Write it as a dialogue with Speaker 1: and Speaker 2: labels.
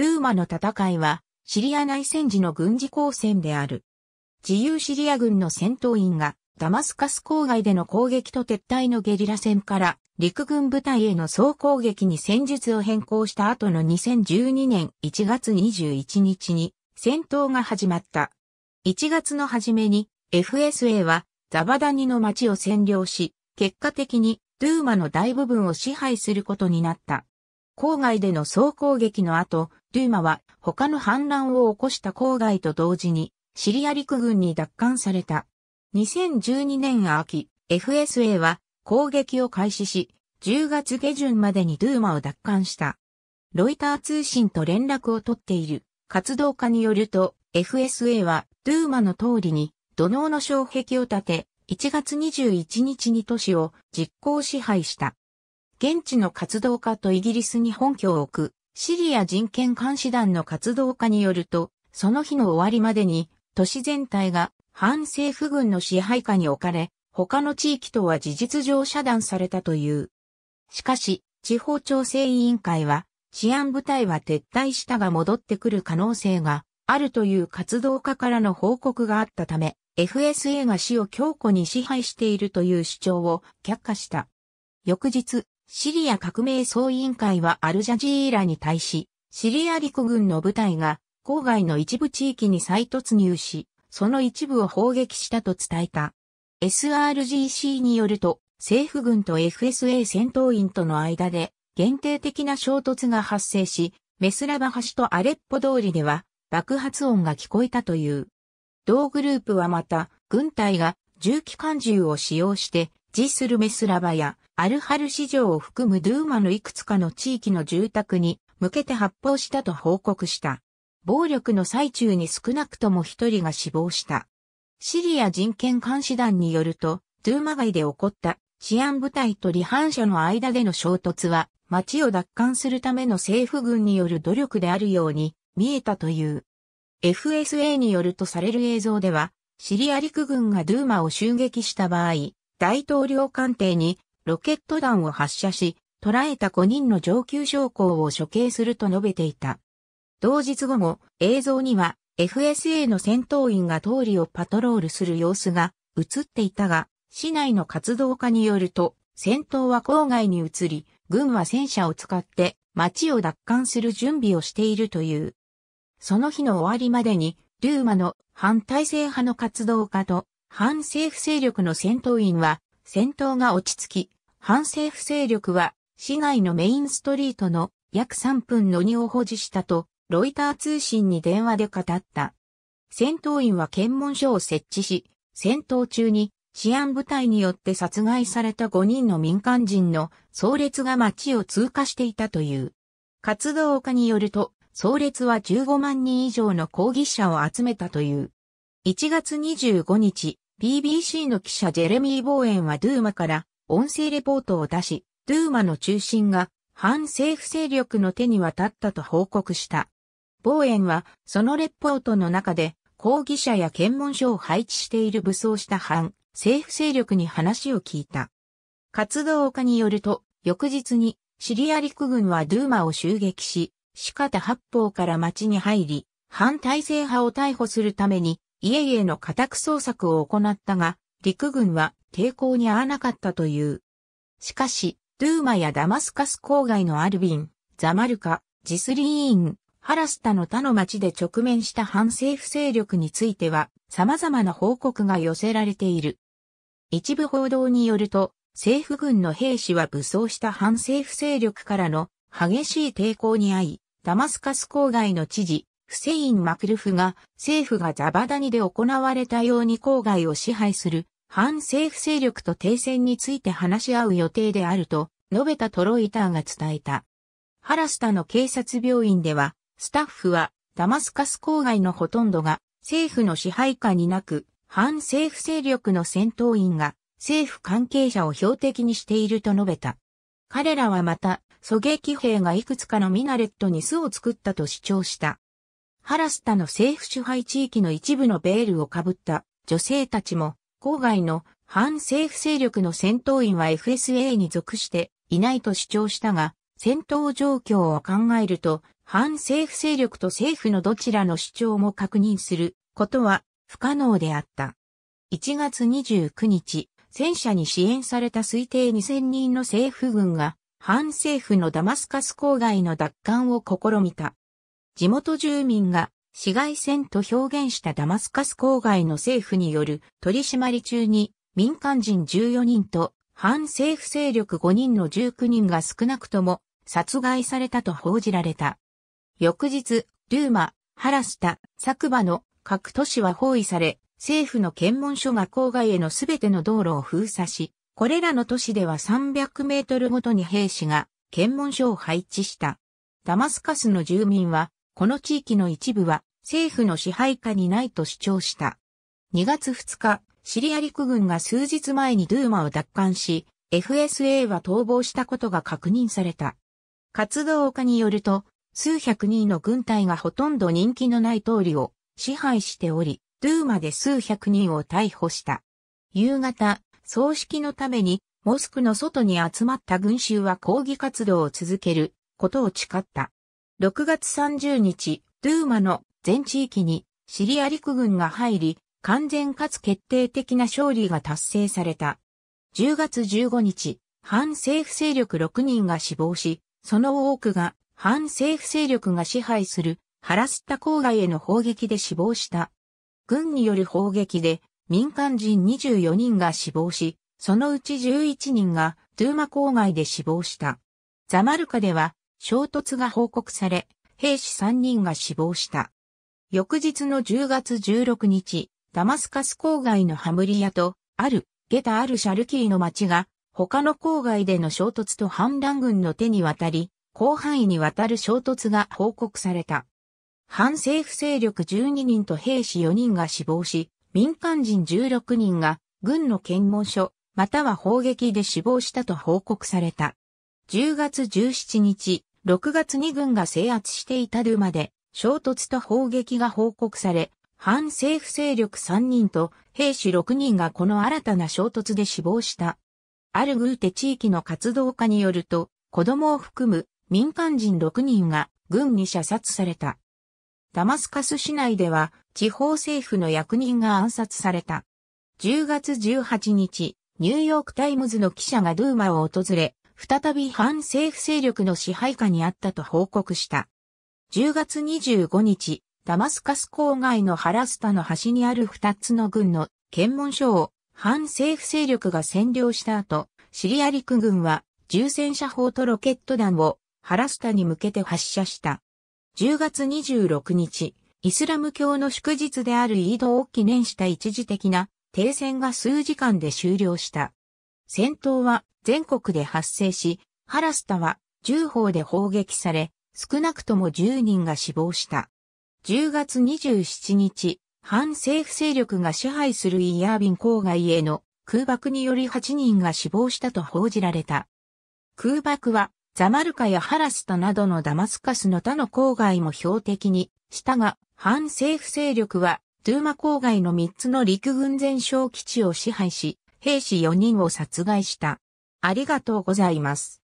Speaker 1: ドゥーマの戦いは、シリア内戦時の軍事交戦である。自由シリア軍の戦闘員が、ダマスカス郊外での攻撃と撤退のゲリラ戦から、陸軍部隊への総攻撃に戦術を変更した後の2012年1月21日に、戦闘が始まった。1月の初めに、FSA は、ザバダニの町を占領し、結果的に、ドゥーマの大部分を支配することになった。郊外での総攻撃の後、ドゥーマは他の反乱を起こした郊外と同時にシリア陸軍に奪還された。2012年秋、FSA は攻撃を開始し、10月下旬までにドゥーマを奪還した。ロイター通信と連絡を取っている活動家によると、FSA はドゥーマの通りに土のの障壁を建て、1月21日に都市を実行支配した。現地の活動家とイギリスに本拠を置くシリア人権監視団の活動家によると、その日の終わりまでに、都市全体が反政府軍の支配下に置かれ、他の地域とは事実上遮断されたという。しかし、地方調整委員会は、治安部隊は撤退したが戻ってくる可能性があるという活動家からの報告があったため、FSA が死を強固に支配しているという主張を却下した。翌日、シリア革命総委員会はアルジャジーラに対し、シリア陸軍の部隊が郊外の一部地域に再突入し、その一部を砲撃したと伝えた。SRGC によると、政府軍と FSA 戦闘員との間で限定的な衝突が発生し、メスラバ橋とアレッポ通りでは爆発音が聞こえたという。同グループはまた、軍隊が銃機関銃を使用して、自するメスラバやアルハル市場を含むドゥーマのいくつかの地域の住宅に向けて発砲したと報告した。暴力の最中に少なくとも一人が死亡した。シリア人権監視団によると、ドゥーマ街で起こった治安部隊と離反者の間での衝突は、街を奪還するための政府軍による努力であるように見えたという。FSA によるとされる映像では、シリア陸軍がドゥーマを襲撃した場合、大統領官邸にロケット弾を発射し、捕えた5人の上級将校を処刑すると述べていた。同日午後、映像には FSA の戦闘員が通りをパトロールする様子が映っていたが、市内の活動家によると、戦闘は郊外に移り、軍は戦車を使って街を奪還する準備をしているという。その日の終わりまでに、デューマの反体制派の活動家と反政府勢力の戦闘員は戦闘が落ち着き、反政府勢力は市内のメインストリートの約3分の2を保持したとロイター通信に電話で語った。戦闘員は検問所を設置し、戦闘中に治安部隊によって殺害された5人の民間人の葬列が街を通過していたという。活動家によると、葬列は15万人以上の抗議者を集めたという。1月25日、BBC の記者ジェレミー・ボーエンはドゥーマから音声レポートを出し、ドゥーマの中心が反政府勢力の手に渡ったと報告した。ボーエンは、そのレポートの中で、抗議者や検問所を配置している武装した反政府勢力に話を聞いた。活動家によると、翌日にシリア陸軍はドゥーマを襲撃し、仕方八方から町に入り、反体制派を逮捕するために家々の家宅捜索を行ったが、陸軍は抵抗に合わなかったという。しかし、ドゥーマやダマスカス郊外のアルビン、ザマルカ、ジスリーン、ハラスタの他の町で直面した反政府勢力については様々な報告が寄せられている。一部報道によると、政府軍の兵士は武装した反政府勢力からの激しい抵抗に遭い、ダマスカス郊外の知事、フセイン・マクルフが政府がザバダニで行われたように郊外を支配する反政府勢力と停戦について話し合う予定であると述べたトロイターが伝えた。ハラスタの警察病院では、スタッフはダマスカス郊外のほとんどが政府の支配下になく、反政府勢力の戦闘員が政府関係者を標的にしていると述べた。彼らはまた、狙撃兵がいくつかのミナレットに巣を作ったと主張した。ハラスタの政府支配地域の一部のベールをかぶった女性たちも、郊外の反政府勢力の戦闘員は FSA に属していないと主張したが、戦闘状況を考えると、反政府勢力と政府のどちらの主張も確認することは不可能であった。1月29日、戦車に支援された推定2000人の政府軍が、反政府のダマスカス郊外の奪還を試みた。地元住民が市街戦と表現したダマスカス郊外の政府による取り締まり中に民間人14人と反政府勢力5人の19人が少なくとも殺害されたと報じられた。翌日、ドゥーマ、ハラスタ、サクバの各都市は包囲され、政府の検問所が郊外へのすべての道路を封鎖し、これらの都市では300メートルごとに兵士が検問所を配置した。ダマスカスの住民はこの地域の一部は政府の支配下にないと主張した。2月2日、シリア陸軍が数日前にドゥーマを奪還し、FSA は逃亡したことが確認された。活動家によると、数百人の軍隊がほとんど人気のない通りを支配しており、ドゥーマで数百人を逮捕した。夕方、葬式のために、モスクの外に集まった群衆は抗議活動を続けることを誓った。6月30日、ドゥーマの全地域にシリア陸軍が入り、完全かつ決定的な勝利が達成された。10月15日、反政府勢力6人が死亡し、その多くが反政府勢力が支配するハラスタ郊外への砲撃で死亡した。軍による砲撃で民間人24人が死亡し、そのうち11人がドゥーマ郊外で死亡した。ザマルカでは衝突が報告され、兵士3人が死亡した。翌日の10月16日、ダマスカス郊外のハムリヤと、ある、ゲタあるシャルキーの町が、他の郊外での衝突と反乱軍の手に渡り、広範囲にわたる衝突が報告された。反政府勢力12人と兵士4人が死亡し、民間人16人が軍の検問所、または砲撃で死亡したと報告された。10月17日、6月に軍が制圧していたドゥマで衝突と砲撃が報告され、反政府勢力3人と兵士6人がこの新たな衝突で死亡した。アルグーテ地域の活動家によると、子供を含む民間人6人が軍に射殺された。ダマスカス市内では地方政府の役人が暗殺された。10月18日、ニューヨークタイムズの記者がドゥーマを訪れ、再び反政府勢力の支配下にあったと報告した。10月25日、ダマスカス郊外のハラスタの端にある2つの軍の検問所を反政府勢力が占領した後、シリア陸軍は重戦車砲とロケット弾をハラスタに向けて発射した。10月26日、イスラム教の祝日であるイードを記念した一時的な停戦が数時間で終了した。戦闘は全国で発生し、ハラスタは銃砲で砲撃され、少なくとも10人が死亡した。10月27日、反政府勢力が支配するイヤービン郊外への空爆により8人が死亡したと報じられた。空爆はザマルカやハラスタなどのダマスカスの他の郊外も標的にしたが、反政府勢力はドゥーマ郊外の3つの陸軍全哨基地を支配し、兵士4人を殺害した。ありがとうございます。